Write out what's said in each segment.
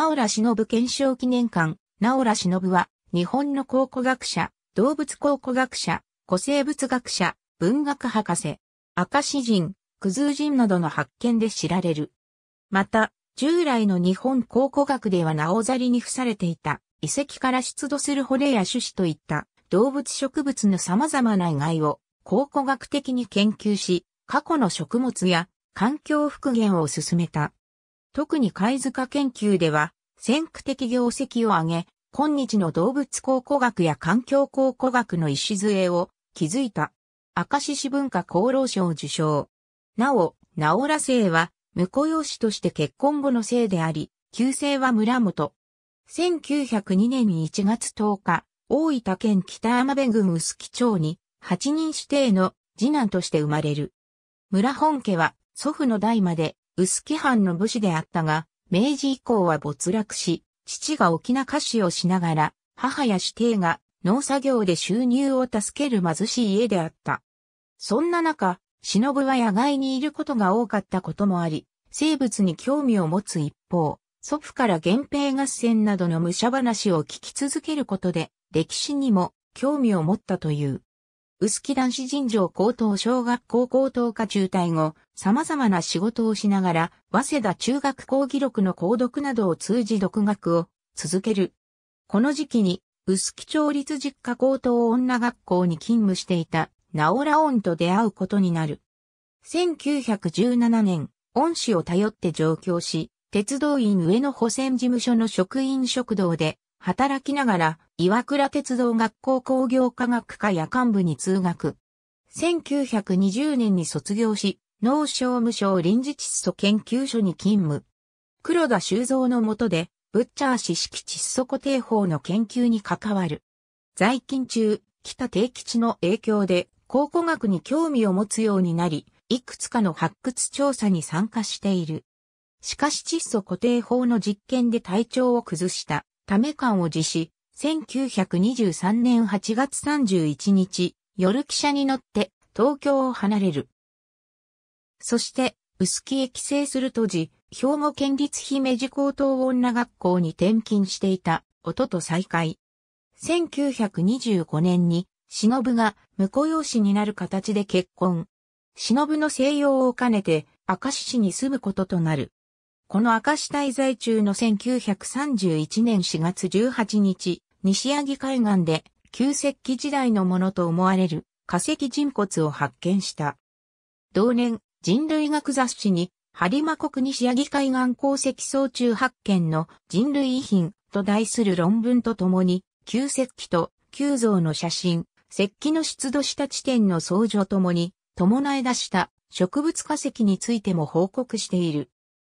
オラ忍検証記念館、オラ忍は、日本の考古学者、動物考古学者、古生物学者、文学博士、明石人、クズー人などの発見で知られる。また、従来の日本考古学ではなおざりに付されていた遺跡から出土する骨や種子といった動物植物の様々な意外を考古学的に研究し、過去の食物や環境復元を進めた。特に貝塚研究では、先駆的業績を挙げ、今日の動物考古学や環境考古学の礎を築いた。明石子文化功労賞受賞。なお、直良生は、婿養子として結婚後の生であり、旧姓は村本。1902年1月10日、大分県北山部郡薄木町に、八人指定の次男として生まれる。村本家は祖父の代まで薄木藩の武士であったが、明治以降は没落し、父が沖縄歌手をしながら、母や師弟が農作業で収入を助ける貧しい家であった。そんな中、忍は野外にいることが多かったこともあり、生物に興味を持つ一方、祖父から源平合戦などの武者話を聞き続けることで、歴史にも興味を持ったという。薄木男子尋常高等小学校高等科中退後、様々な仕事をしながら、早稲田中学講義録の購読などを通じ独学を続ける。この時期に、薄木町立実家高等女学校に勤務していた、ナオラオンと出会うことになる。1917年、恩師を頼って上京し、鉄道院上野保線事務所の職員食堂で働きながら、岩倉鉄道学校工業科学科夜間部に通学。1920年に卒業し、農商務省臨時窒素研究所に勤務。黒田修造の下で、ブッチャー式窒素固定法の研究に関わる。在勤中、北定吉の影響で考古学に興味を持つようになり、いくつかの発掘調査に参加している。しかし窒素固定法の実験で体調を崩したため感を辞し、1923年8月31日、夜汽車に乗って東京を離れる。そして、薄木へ帰省すると時、兵庫県立姫路高等女学校に転勤していた、音と再会。1925年に、忍が婿養子になる形で結婚。忍の静養を兼ねて、明石市に住むこととなる。この明石滞在中の1931年4月18日、西八木海岸で、旧石器時代のものと思われる化石人骨を発見した。同年、人類学雑誌に、ハリマ国西八ギ海岸鉱石総中発見の人類遺品と題する論文とともに、旧石器と旧像の写真、石器の出土した地点の相乗ともに、伴い出した植物化石についても報告している。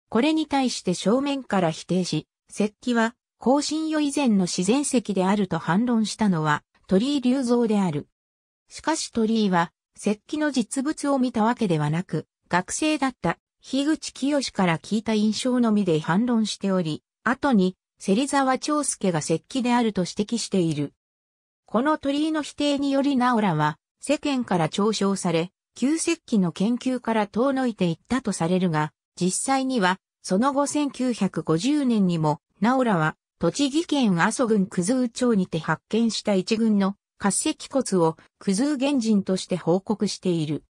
これに対して正面から否定し、石器は、更新予以前の自然石であると反論したのは、鳥居流像である。しかし鳥居は、石器の実物を見たわけではなく、学生だった樋口清から聞いた印象のみで反論しており、後に芹沢長介が石器であると指摘している。この鳥居の否定によりナオラは世間から嘲笑され、旧石器の研究から遠のいていったとされるが、実際には、その後1950年にも、ナオラは、栃木県阿蘇郡九頭町にて発見した一群の滑石骨を九頭原人として報告している。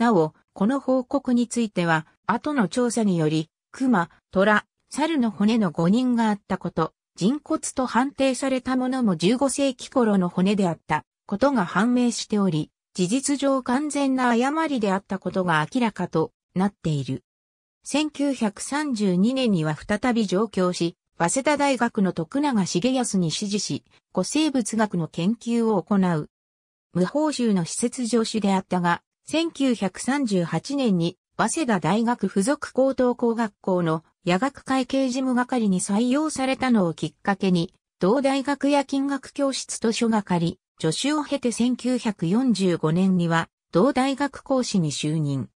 なお、この報告については、後の調査により、熊、虎、猿の骨の5人があったこと、人骨と判定されたものも15世紀頃の骨であったことが判明しており、事実上完全な誤りであったことが明らかとなっている。1932年には再び上京し、早稲田大学の徳永茂康に指示し、古生物学の研究を行う。無報酬の施設助手であったが、1938年に、早稲田大学附属高等工学校の夜学会計事務係に採用されたのをきっかけに、同大学や金学教室図書係、助手を経て1945年には、同大学講師に就任。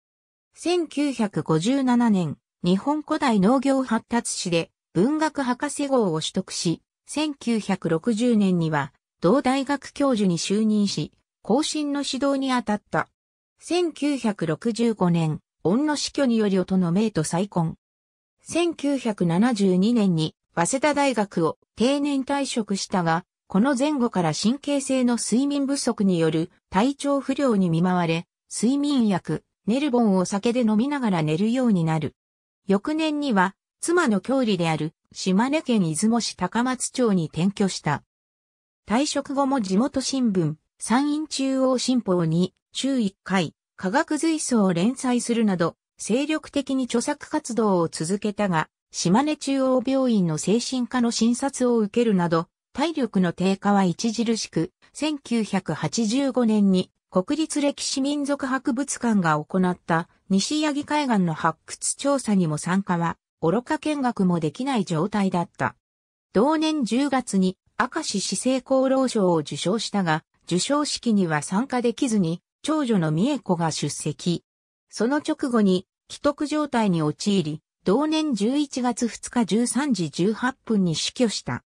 1957年、日本古代農業発達史で文学博士号を取得し、1960年には同大学教授に就任し、後進の指導に当たった。1965年、恩の死去により音の名と再婚。1972年に、早稲田大学を定年退職したが、この前後から神経性の睡眠不足による体調不良に見舞われ、睡眠薬、ネルボンを酒で飲みながら寝るようになる。翌年には、妻の郷里である島根県出雲市高松町に転居した。退職後も地元新聞、山陰中央新報に週1回、科学随想を連載するなど、精力的に著作活動を続けたが、島根中央病院の精神科の診察を受けるなど、体力の低下は著しく、1985年に国立歴史民族博物館が行った西八木海岸の発掘調査にも参加は、愚か見学もできない状態だった。同年10月に赤石市政厚労省を受賞したが、受賞式には参加できずに、長女の三重子が出席。その直後に、既得状態に陥り、同年11月2日13時18分に死去した。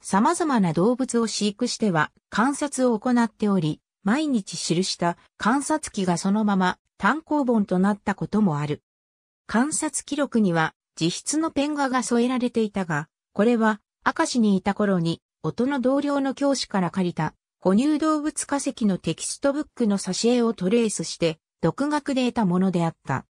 様々な動物を飼育しては観察を行っており、毎日記した観察記がそのまま単行本となったこともある。観察記録には自筆のペン画が添えられていたが、これは明石にいた頃に音の同僚の教師から借りた哺乳動物化石のテキストブックの挿絵をトレースして独学で得たものであった。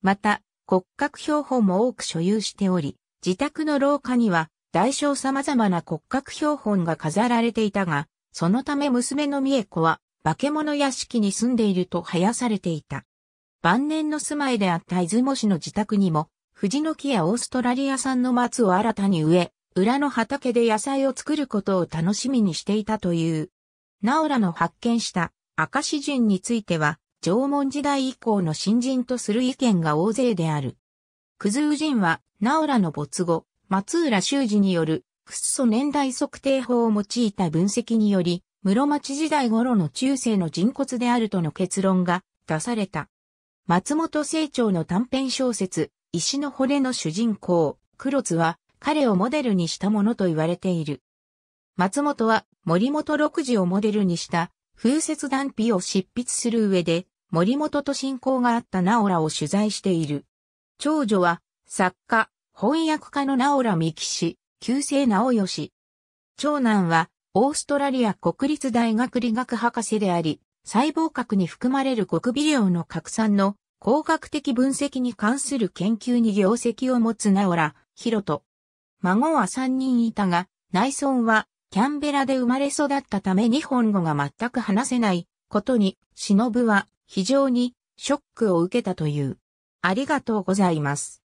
また、骨格標本も多く所有しており、自宅の廊下には大小様々な骨格標本が飾られていたが、そのため娘の美恵子は化け物屋敷に住んでいると生やされていた。晩年の住まいであった出雲市の自宅にも、藤の木やオーストラリア産の松を新たに植え、裏の畑で野菜を作ることを楽しみにしていたという。ナオラの発見した赤石人については、縄文時代以降の新人とする意見が大勢である。クズウ人は、ナオラの没後、松浦修司による、クッソ年代測定法を用いた分析により、室町時代頃の中世の人骨であるとの結論が出された。松本清張の短編小説、石の骨の主人公、黒津は、彼をモデルにしたものと言われている。松本は森本六次をモデルにした風雪断碑を執筆する上で森本と親交があったナオラを取材している。長女は作家、翻訳家のナオラ三木氏、旧姓ナオヨシ。長男はオーストラリア国立大学理学博士であり、細胞核に含まれる極微量の拡散の工学的分析に関する研究に業績を持つナオラ、ヒロト。孫は三人いたが、内村はキャンベラで生まれ育ったため日本語が全く話せないことに、忍は非常にショックを受けたという。ありがとうございます。